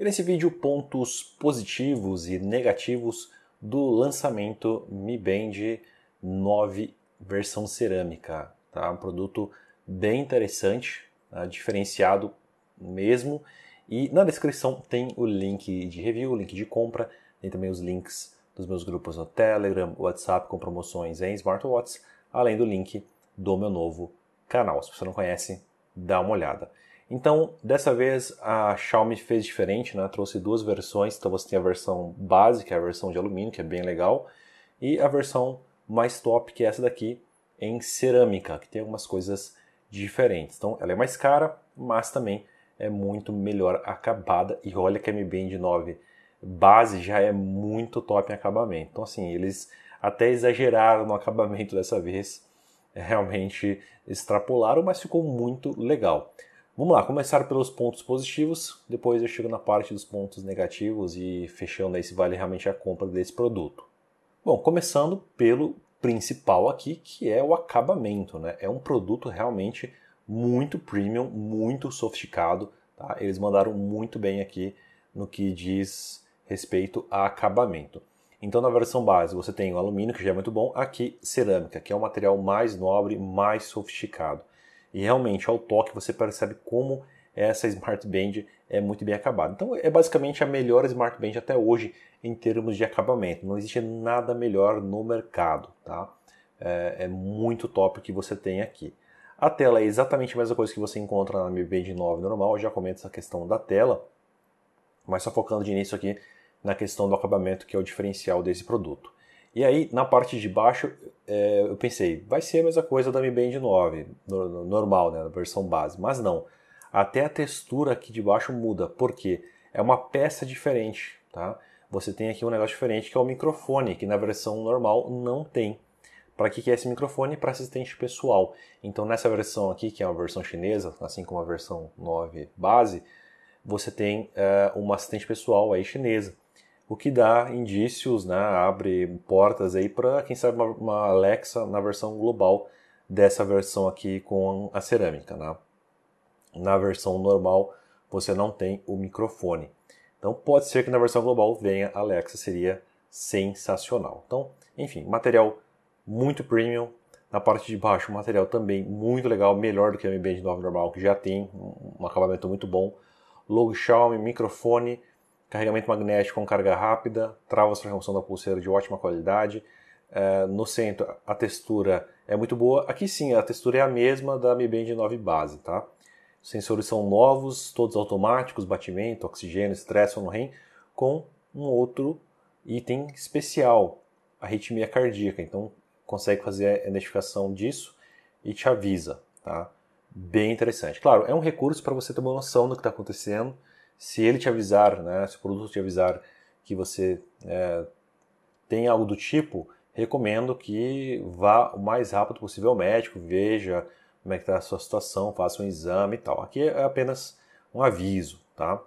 E nesse vídeo, pontos positivos e negativos do lançamento Mi Band 9 versão cerâmica. Tá? Um produto bem interessante, né? diferenciado mesmo. E na descrição tem o link de review, o link de compra, tem também os links dos meus grupos no Telegram, WhatsApp com promoções em smartwatches, além do link do meu novo canal. Se você não conhece, dá uma olhada. Então, dessa vez a Xiaomi fez diferente, né? Trouxe duas versões, então você tem a versão base, que é a versão de alumínio, que é bem legal, e a versão mais top, que é essa daqui, em cerâmica, que tem algumas coisas diferentes. Então, ela é mais cara, mas também é muito melhor acabada. E olha que a Mi Band 9 base já é muito top em acabamento. Então, assim, eles até exageraram no acabamento dessa vez, realmente extrapolaram, mas ficou muito legal. Vamos lá, começar pelos pontos positivos, depois eu chego na parte dos pontos negativos e fechando aí se vale realmente a compra desse produto. Bom, começando pelo principal aqui, que é o acabamento, né? É um produto realmente muito premium, muito sofisticado, tá? Eles mandaram muito bem aqui no que diz respeito a acabamento. Então, na versão base, você tem o alumínio, que já é muito bom, aqui cerâmica, que é o material mais nobre, mais sofisticado. E realmente, ao toque, você percebe como essa Smart Band é muito bem acabada. Então, é basicamente a melhor Smart Band até hoje em termos de acabamento. Não existe nada melhor no mercado, tá? É, é muito top o que você tem aqui. A tela é exatamente a mesma coisa que você encontra na Mi Band 9 normal. Eu já comento essa questão da tela, mas só focando de início aqui na questão do acabamento, que é o diferencial desse produto. E aí, na parte de baixo, é, eu pensei, vai ser a mesma coisa da Mi Band 9, no, no, normal, né, na versão base. Mas não, até a textura aqui de baixo muda, porque é uma peça diferente, tá? Você tem aqui um negócio diferente que é o microfone, que na versão normal não tem. Para que, que é esse microfone? Para assistente pessoal. Então nessa versão aqui, que é uma versão chinesa, assim como a versão 9 base, você tem um é, uma assistente pessoal aí chinesa o que dá indícios, né, abre portas aí para quem sabe uma, Alexa na versão global dessa versão aqui com a cerâmica, né? Na versão normal você não tem o microfone. Então pode ser que na versão global venha Alexa, seria sensacional. Então, enfim, material muito premium. Na parte de baixo, material também muito legal, melhor do que o Mi Band 9 normal, que já tem um acabamento muito bom. Logo Xiaomi, microfone, carregamento magnético com carga rápida, travas para remoção da pulseira de ótima qualidade. É, no centro, a textura é muito boa. Aqui sim, a textura é a mesma da Mi Band 9 base, tá? Os sensores são novos, todos automáticos, batimento, oxigênio, estresse, no REM, com um outro item especial, arritmia cardíaca. Então, consegue fazer a identificação disso e te avisa, tá? Bem interessante. Claro, é um recurso para você ter uma noção do que está acontecendo, se ele te avisar, né, se o produto te avisar que você é, tem algo do tipo, recomendo que vá o mais rápido possível ao médico, veja como é que está a sua situação, faça um exame e tal. Aqui é apenas um aviso, tá?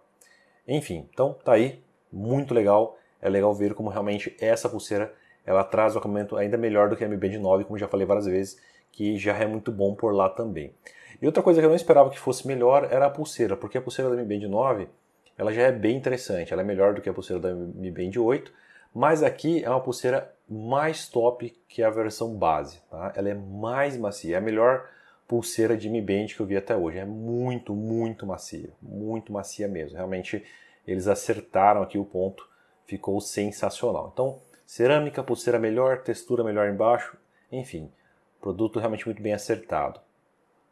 Enfim, então tá aí, muito legal. É legal ver como realmente essa pulseira ela traz um acabamento ainda melhor do que a mb 9, como já falei várias vezes, que já é muito bom por lá também. E outra coisa que eu não esperava que fosse melhor era a pulseira, porque a pulseira da mb 9 ela já é bem interessante, ela é melhor do que a pulseira da Mi Band 8, mas aqui é uma pulseira mais top que a versão base, tá? Ela é mais macia, é a melhor pulseira de Mi Band que eu vi até hoje, é muito, muito macia, muito macia mesmo. Realmente eles acertaram aqui o ponto, ficou sensacional. Então, cerâmica, pulseira melhor, textura melhor embaixo, enfim, produto realmente muito bem acertado.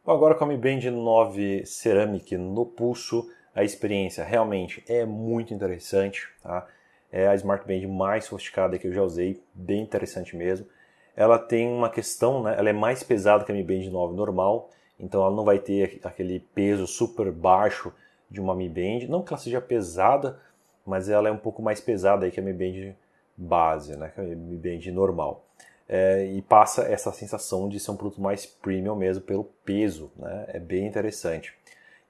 Agora com a Mi Band 9 Ceramic no pulso, a experiência realmente é muito interessante, tá? É a Smart Band mais sofisticada que eu já usei, bem interessante mesmo. Ela tem uma questão, né? Ela é mais pesada que a Mi Band 9 normal, então ela não vai ter aquele peso super baixo de uma Mi Band. Não que ela seja pesada, mas ela é um pouco mais pesada aí que a Mi Band base, né? Que a Mi Band normal. É, e passa essa sensação de ser um produto mais premium mesmo pelo peso, né? É bem interessante.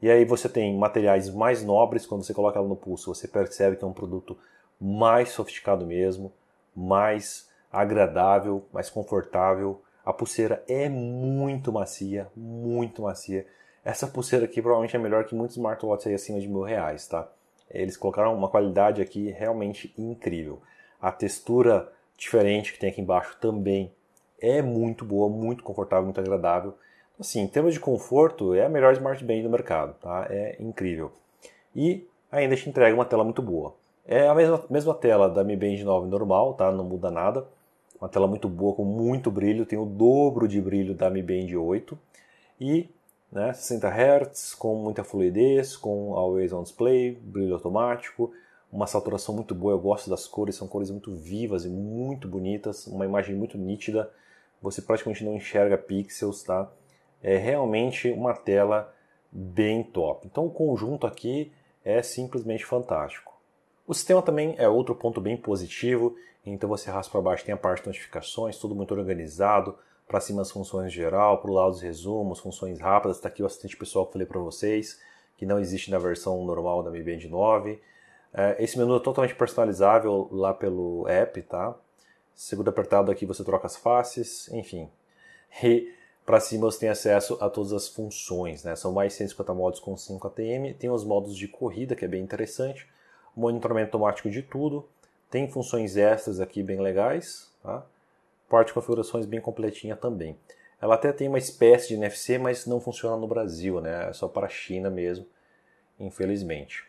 E aí você tem materiais mais nobres, quando você coloca ela no pulso, você percebe que é um produto mais sofisticado mesmo, mais agradável, mais confortável. A pulseira é muito macia, muito macia. Essa pulseira aqui provavelmente é melhor que muitos smartwatches aí acima de mil reais, tá? Eles colocaram uma qualidade aqui realmente incrível. A textura diferente que tem aqui embaixo também é muito boa, muito confortável, muito agradável. Assim, em termos de conforto, é a melhor Smart Band do mercado, tá? É incrível. E ainda te entrega uma tela muito boa. É a mesma, mesma tela da Mi Band 9 normal, tá? Não muda nada. Uma tela muito boa, com muito brilho, tem o dobro de brilho da Mi Band 8. E né, 60 Hz, com muita fluidez, com always on display, brilho automático, uma saturação muito boa, eu gosto das cores, são cores muito vivas e muito bonitas, uma imagem muito nítida, você praticamente não enxerga pixels, tá? é realmente uma tela bem top. Então o conjunto aqui é simplesmente fantástico. O sistema também é outro ponto bem positivo, então você raspa para baixo tem a parte de notificações, tudo muito organizado, para cima as funções geral, para o lado os resumos, funções rápidas, está aqui o assistente pessoal que eu falei para vocês, que não existe na versão normal da Mi Band 9. É, esse menu é totalmente personalizável lá pelo app, tá? Segundo apertado aqui você troca as faces, enfim. E para cima você tem acesso a todas as funções, né? São mais 150 modos com 5 ATM, tem os modos de corrida, que é bem interessante, monitoramento automático de tudo, tem funções extras aqui bem legais, tá? Parte de configurações bem completinha também. Ela até tem uma espécie de NFC, mas não funciona no Brasil, né? É só para a China mesmo, infelizmente.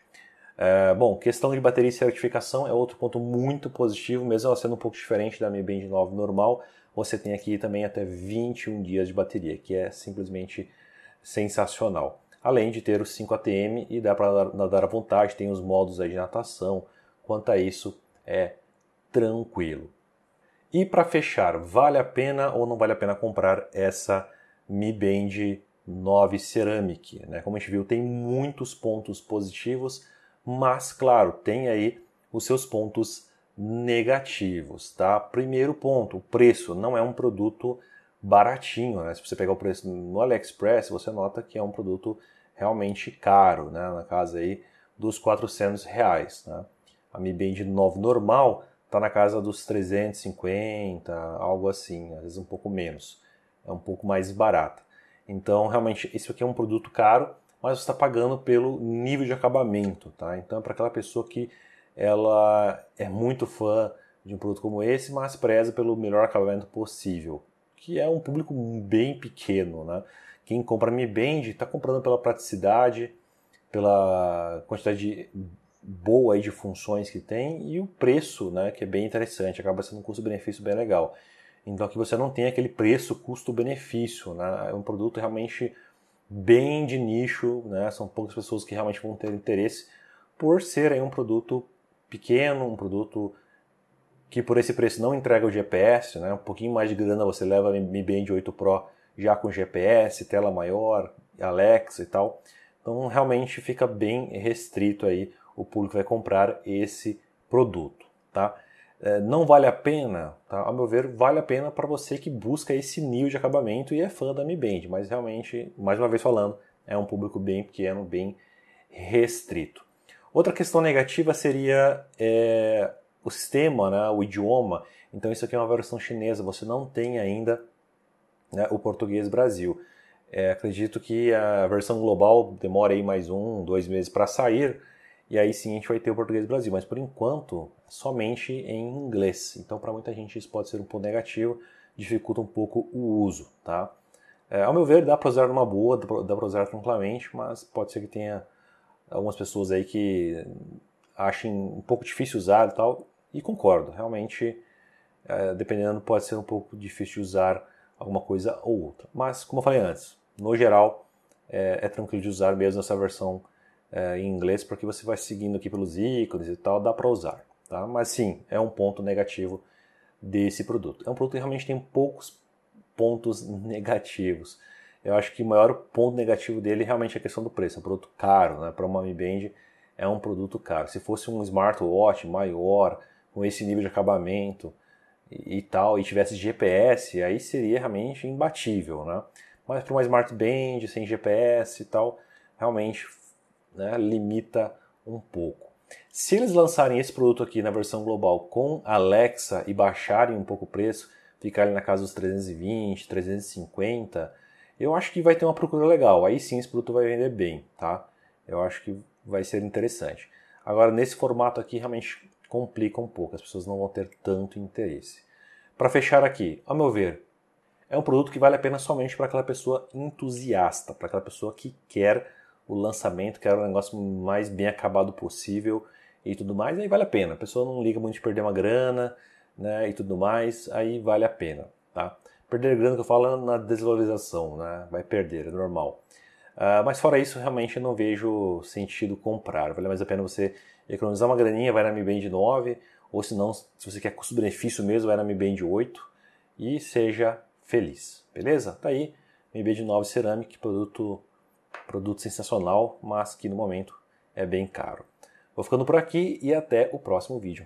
É, bom, questão de bateria e certificação é outro ponto muito positivo, mesmo ela sendo um pouco diferente da Mi Band 9 normal, você tem aqui também até 21 dias de bateria, que é simplesmente sensacional. Além de ter os 5 ATM e dá para nadar à vontade, tem os modos de natação. Quanto a isso, é tranquilo. E para fechar, vale a pena ou não vale a pena comprar essa Mi Band 9 Ceramic? Né? Como a gente viu, tem muitos pontos positivos, mas claro, tem aí os seus pontos negativos, tá? Primeiro ponto, o preço não é um produto baratinho, né? Se você pegar o preço no AliExpress, você nota que é um produto realmente caro, né? Na casa aí dos 400 reais, né? A Mi Band 9 normal tá na casa dos 350, algo assim, às vezes um pouco menos, é um pouco mais barata. Então, realmente, isso aqui é um produto caro, mas você está pagando pelo nível de acabamento, tá? Então, é para aquela pessoa que ela é muito fã de um produto como esse, mas preza pelo melhor acabamento possível, que é um público bem pequeno, né? Quem compra Mi Band está comprando pela praticidade, pela quantidade boa aí de funções que tem e o preço, né, que é bem interessante, acaba sendo um custo-benefício bem legal. Então aqui você não tem aquele preço custo-benefício, né? É um produto realmente bem de nicho, né? São poucas pessoas que realmente vão ter interesse por ser aí um produto pequeno, um produto que por esse preço não entrega o GPS, né? um pouquinho mais de grana você leva a Mi Band 8 Pro já com GPS, tela maior, Alexa e tal. Então realmente fica bem restrito aí o público vai comprar esse produto, tá? É, não vale a pena, tá? a meu ver, vale a pena para você que busca esse nível de acabamento e é fã da Mi Band, mas realmente, mais uma vez falando, é um público bem pequeno, bem restrito. Outra questão negativa seria é, o sistema, né, o idioma. Então isso aqui é uma versão chinesa, você não tem ainda né, o português Brasil. É, acredito que a versão global demore aí mais um, dois meses para sair, e aí sim a gente vai ter o português Brasil, mas por enquanto somente em inglês. Então para muita gente isso pode ser um ponto negativo, dificulta um pouco o uso, tá? É, ao meu ver, dá para usar numa boa, dá para usar tranquilamente, mas pode ser que tenha algumas pessoas aí que achem um pouco difícil usar e tal, e concordo, realmente, é, dependendo, pode ser um pouco difícil usar alguma coisa ou outra. Mas, como eu falei antes, no geral, é, é tranquilo de usar mesmo essa versão é, em inglês, porque você vai seguindo aqui pelos ícones e tal, dá para usar. Tá? Mas sim, é um ponto negativo desse produto. É um produto que realmente tem poucos pontos negativos. Eu acho que o maior ponto negativo dele é realmente é a questão do preço. É um produto caro, né? Para uma Mi Band é um produto caro. Se fosse um smartwatch maior, com esse nível de acabamento e, e tal, e tivesse GPS, aí seria realmente imbatível, né? Mas para uma smart band sem GPS e tal, realmente né, limita um pouco. Se eles lançarem esse produto aqui na versão global com Alexa e baixarem um pouco o preço, ficarem na casa dos 320, 350, eu acho que vai ter uma procura legal. Aí sim esse produto vai vender bem, tá? Eu acho que vai ser interessante. Agora, nesse formato aqui, realmente complica um pouco, as pessoas não vão ter tanto interesse. Para fechar aqui, a meu ver, é um produto que vale a pena somente para aquela pessoa entusiasta, para aquela pessoa que quer o lançamento, quer o negócio mais bem acabado possível e tudo mais, aí vale a pena. A pessoa não liga muito de perder uma grana né, e tudo mais, aí vale a pena. Tá? Perder grana que eu falo é na desvalorização, né? Vai perder, é normal. Uh, mas fora isso, realmente não vejo sentido comprar. Vale mais a pena você economizar uma graninha, vai na Mi Band 9, ou se não, se você quer custo-benefício mesmo, vai na Mi Band 8 e seja feliz, beleza? Tá aí, Mi Band 9 Ceramic, produto, produto sensacional, mas que no momento é bem caro. Vou ficando por aqui e até o próximo vídeo.